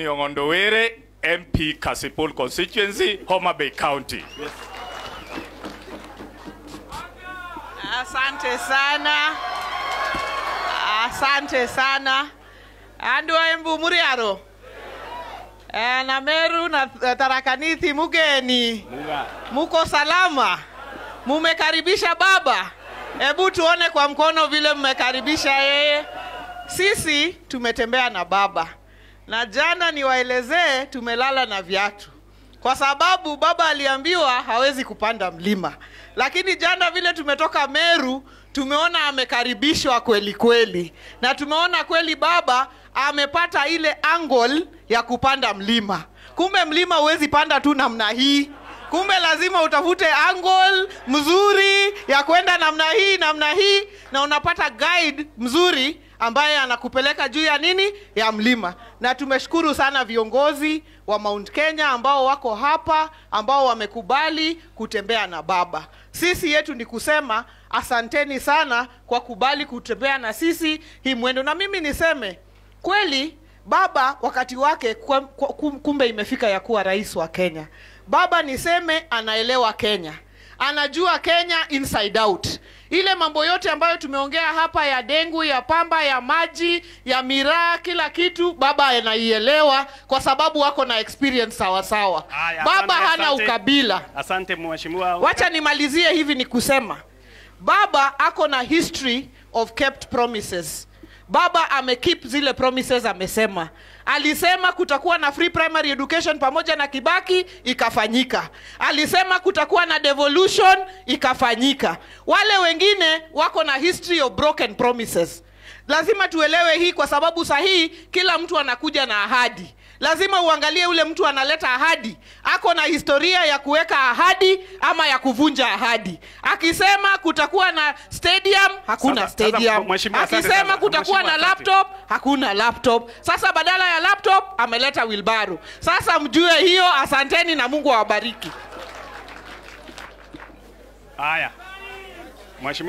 Niongondowere, MP Kasipul constituency, Homa Bay County. Yes. Asante sana. Asante sana. Andu embu muriaro. Eh, na Meru na Tarakanithi mugeni. Muga. Muko salama. Mumekaribisha baba. Hebu tuone kwa mkono vile mmekaribisha yeye. Sisi tumetembea na baba na jana niwaelezee, tumelala na viatu kwa sababu baba aliambiwa hawezi kupanda mlima, lakini jana vile tumetoka Meru tumeona amekaribishwa kweli kweli, na tumeona kweli baba amepata ile angle ya kupanda mlima. Kumbe mlima huwezi panda tu namna hii, kumbe lazima utafute angle mzuri ya kwenda namna hii namna hii, na unapata guide mzuri ambaye anakupeleka juu ya nini, ya mlima na tumeshukuru sana viongozi wa Mount Kenya ambao wako hapa, ambao wamekubali kutembea na baba. Sisi yetu ni kusema asanteni sana kwa kubali kutembea na sisi hii mwendo, na mimi niseme kweli baba wakati wake kumbe imefika ya kuwa rais wa Kenya. Baba niseme anaelewa Kenya, anajua Kenya inside out. Ile mambo yote ambayo tumeongea hapa ya dengu, ya pamba, ya maji, ya miraa, kila kitu baba anaielewa kwa sababu wako na experience sawa sawa. Aya, baba asante, hana ukabila. Asante mheshimiwa. Wacha nimalizie hivi ni kusema baba ako na history of kept promises baba amekip zile promises amesema alisema kutakuwa na free primary education pamoja na kibaki ikafanyika alisema kutakuwa na devolution ikafanyika wale wengine wako na history of broken promises lazima tuelewe hii kwa sababu sahii kila mtu anakuja na ahadi lazima uangalie ule mtu analeta ahadi, ako na historia ya kuweka ahadi ama ya kuvunja ahadi. Akisema kutakuwa na stadium, hakuna sada, stadium. sada, akisema kutakuwa na laptop, hakuna laptop. Sasa badala ya laptop ameleta wilbaru Sasa mjue hiyo. Asanteni na Mungu awabariki. Haya, mheshimiwa.